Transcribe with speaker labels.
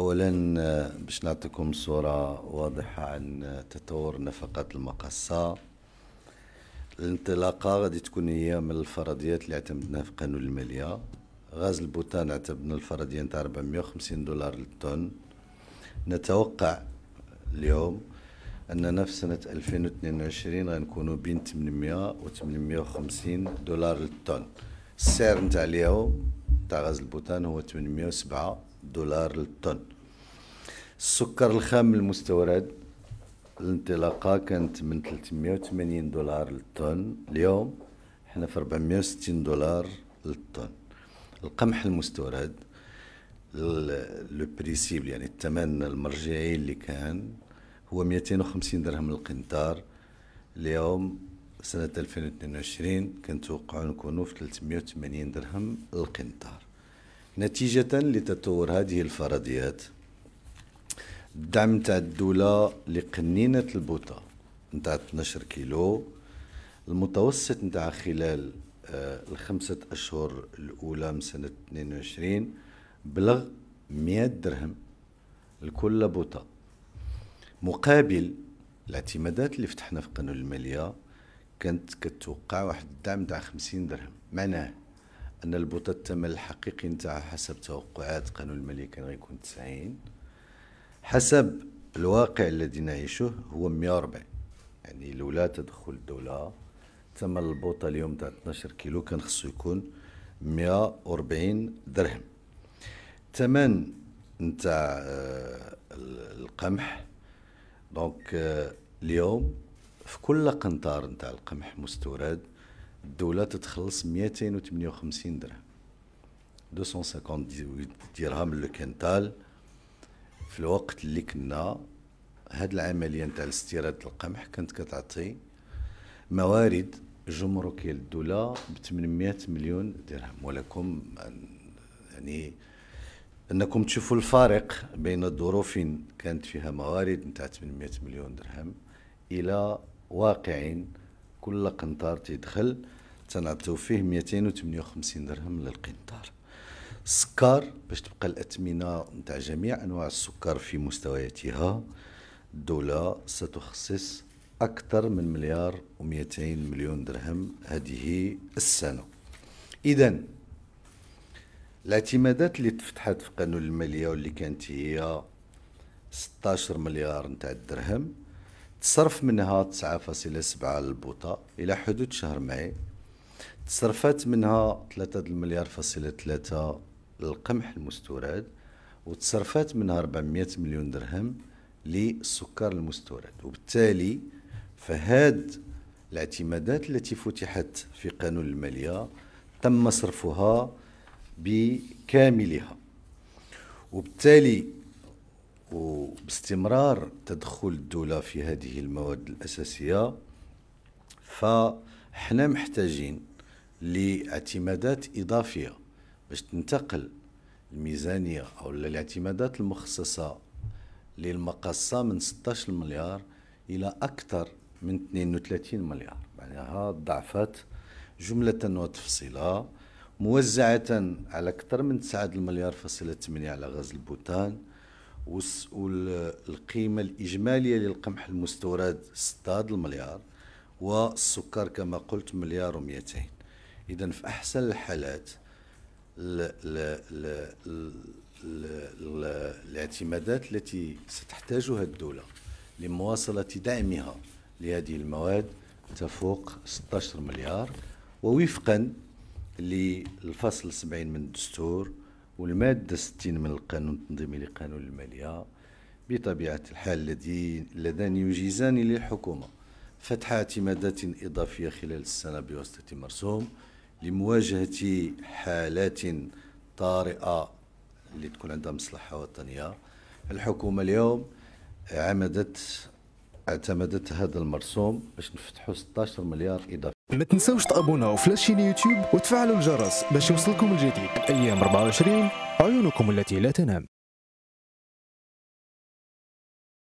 Speaker 1: اولا باش نعطيكم صوره واضحه عن تطور نفقات المقصه الانطلاقه غادي تكون هي من الفرضيات اللي اعتمدناها في قانون الماليه غاز البوتان اعتمدنا الفرضيه نتاع 450 دولار للطن نتوقع اليوم اننا في سنه 2022 غنكونوا بين 800 و 850 دولار للطن السعر نتاع اليوم تاع غاز البوتان هو 807 دولار للطن السكر الخام المستورد الانطلاقة كانت من 380 دولار للطن اليوم احنا في 460 دولار للطن القمح المستورد لو بريسيبل يعني الثمن المرجعي اللي كان هو 250 درهم للقنطار اليوم سنة 2022 كنتوقعوا نكونوا في 380 درهم للقنطار نتيجة لتطور هذه الفرضيات الدعم تاع الدولة لقنينة البوطة نتاع 12 كيلو المتوسط نتاع خلال آه الخمسة أشهر الأولى من سنة 22 بلغ 100 درهم لكل بوطة مقابل الاعتمادات اللي فتحنا في قانون المالية كانت كتوقع واحد الدعم تاع 50 درهم معناه ان البوطه الثمن الحقيقي نتاعها حسب توقعات قانون الملك كان غيكون 90 حسب الواقع الذي نعيشه هو 140 يعني لولا تدخل الدوله ثمن البوطه اليوم تاع 12 كيلو كان خصو يكون 140 درهم الثمن نتاع آه، القمح دونك آه، اليوم في كل قنطار نتاع القمح مستورد الدوله تتخلص 258 درهم 250 درهم لوكنتال في الوقت اللي كنا هاد العمليه نتاع الاستيراد القمح كانت كتعطي موارد جمركيه للدوله ب 800 مليون درهم ولكم يعني انكم تشوفوا الفارق بين الظروف كانت فيها موارد نتاع 800 مليون درهم الى واقع كل قنطار تيدخل تنعطيو فيه 258 درهم للقنطار السكر باش تبقى الأثمنة نتاع جميع أنواع السكر في مستوياتها الدولة ستخصص أكثر من مليار و200 مليون درهم هذه السنة إذا الاعتمادات اللي تفتحت في قانون المالية واللي كانت هي 16 مليار نتاع الدرهم تصرف منها 9.7 البوطه إلى حدود شهر ماي تصرفات منها 3 المليار فاصلة 3 للقمح المستورد وتصرفات منها 400 مليون درهم للسكر المستورد وبالتالي فهاد الاعتمادات التي فتحت في قانون المالية تم صرفها بكاملها وبالتالي وباستمرار تدخل الدولة في هذه المواد الأساسية فحنا محتاجين لاعتمادات اضافيه باش تنتقل الميزانيه او الاعتمادات المخصصه للمقاصه من 16 مليار الى اكثر من 32 مليار معناها ضعفت جمله وتفصيلا موزعة على أكثر من 9 مليار فاصلة 8 على غاز البوتان والقيمة الإجمالية للقمح المستورد 6 مليار والسكر كما قلت مليار و200 اذا في احسن الحالات الاعتمادات التي ستحتاجها الدولة لمواصلة دعمها لهذه المواد تفوق 16 مليار ووفقا للفصل 70 من الدستور والمادة 60 من القانون التنظيمي لقانون المالية بطبيعة الحال الذي اللذان يجيزان للحكومة فتح اعتمادات إضافية خلال السنة بواسطة مرسوم لمواجهة حالات طارئة اللي تكون عندها مصلحة وطنية الحكومة اليوم عمدت اعتمدت هذا المرسوم باش نفتحوا 16 مليار اضافي ما تنساوش تابوناو في لاشين يوتيوب وتفعلوا الجرس باش يوصلكم الجديد ايام 24 عيونكم التي لا تنام